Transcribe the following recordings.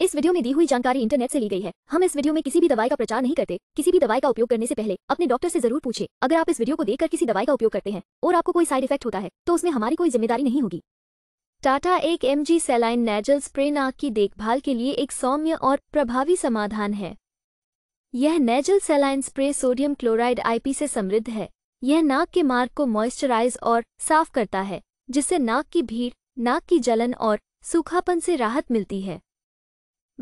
इस वीडियो में दी हुई जानकारी इंटरनेट से ली गई है हम इस वीडियो में किसी भी दवाई का प्रचार नहीं करते किसी भी दवाई का उपयोग करने से पहले अपने डॉक्टर से जरूर पूछे अगर आप इस वीडियो को देखकर किसी दवाई का उपयोग करते हैं और आपको कोई साइड इफेक्ट होता है तो उसमें हमारी कोई जिम्मेदारी नहीं होगी टाटा एक एम सेलाइन नेजल स्प्रे नाक की देखभाल के लिए एक सौम्य और प्रभावी समाधान है यह nasal saline spray sodium chloride IP से समृद्ध है यह नाक के मार्ग को मॉइस्चराइज और साफ करता है जिससे नाक की भीड़ नाक की जलन और सूखापन से राहत मिलती है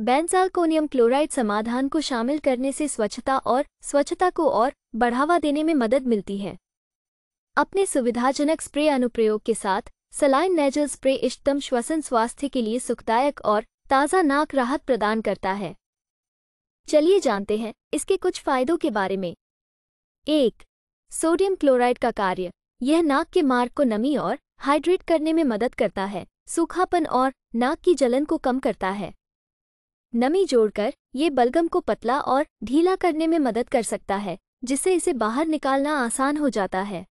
बेंसाल्कोनियम क्लोराइड समाधान को शामिल करने से स्वच्छता और स्वच्छता को और बढ़ावा देने में मदद मिलती है अपने सुविधाजनक स्प्रे अनुप्रयोग के साथ सलाइन नेजल स्प्रे इष्टतम श्वसन स्वास्थ्य के लिए सुखदायक और ताज़ा नाक राहत प्रदान करता है चलिए जानते हैं इसके कुछ फायदों के बारे में एक सोडियम क्लोराइड का कार्य यह नाक के मार्ग को नमी और हाइड्रेट करने में मदद करता है सूखापन और नाक की जलन को कम करता है नमी जोड़कर ये बलगम को पतला और ढीला करने में मदद कर सकता है जिससे इसे बाहर निकालना आसान हो जाता है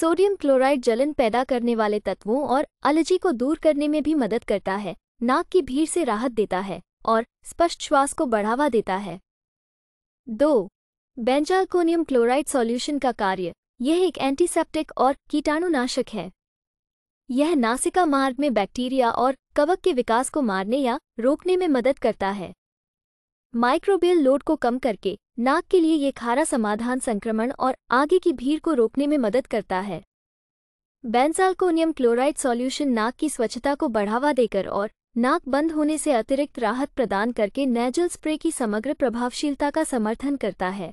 सोडियम क्लोराइड जलन पैदा करने वाले तत्वों और अलर्जी को दूर करने में भी मदद करता है नाक की भीड़ से राहत देता है और स्पष्ट श्वास को बढ़ावा देता है दो बेंजाल्कोनियम क्लोराइड सॉल्यूशन का कार्य यह एक एंटीसेप्टिक और कीटाणुनाशक है यह नासिका मार्ग में बैक्टीरिया और कवक के विकास को मारने या रोकने में मदद करता है माइक्रोबियल लोड को कम करके नाक के लिए ये खारा समाधान संक्रमण और आगे की भीड़ को रोकने में मदद करता है बैंसाल्कोनियम क्लोराइड सॉल्यूशन नाक की स्वच्छता को बढ़ावा देकर और नाक बंद होने से अतिरिक्त राहत प्रदान करके नेजल स्प्रे की समग्र प्रभावशीलता का समर्थन करता है